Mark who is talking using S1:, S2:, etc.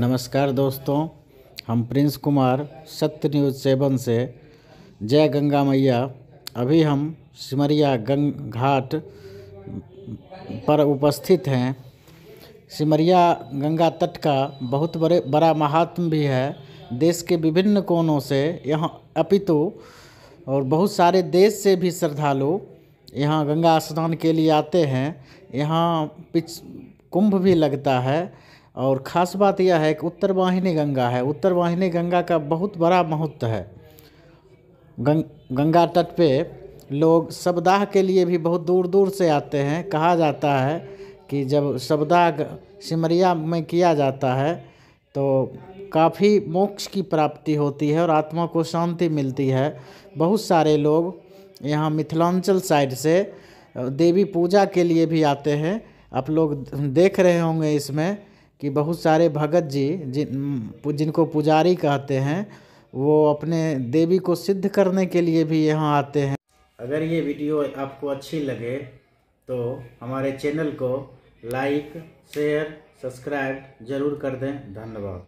S1: नमस्कार दोस्तों हम प्रिंस कुमार सत्य न्यूज़ सेवन से जय गंगा मैया अभी हम सिमरिया गंग घाट पर उपस्थित हैं सिमरिया गंगा तट का बहुत बड़े बड़ा महात्म भी है देश के विभिन्न कोनों से यहाँ अपितु और बहुत सारे देश से भी श्रद्धालु यहाँ गंगा स्नान के लिए आते हैं यहाँ पिछ कुंभ भी लगता है और ख़ास बात यह है कि उत्तर वाहिनी गंगा है उत्तर वाहिनी गंगा का बहुत बड़ा महत्व है गंग गंगा तट पे लोग शबदाह के लिए भी बहुत दूर दूर से आते हैं कहा जाता है कि जब शबदाह सिमरिया में किया जाता है तो काफ़ी मोक्ष की प्राप्ति होती है और आत्मा को शांति मिलती है बहुत सारे लोग यहाँ मिथिलांचल साइड से देवी पूजा के लिए भी आते हैं आप लोग देख रहे होंगे इसमें कि बहुत सारे भगत जी जिन जिनको पुजारी कहते हैं वो अपने देवी को सिद्ध करने के लिए भी यहाँ आते हैं अगर ये वीडियो आपको अच्छी लगे तो हमारे चैनल को लाइक शेयर सब्सक्राइब ज़रूर कर दें धन्यवाद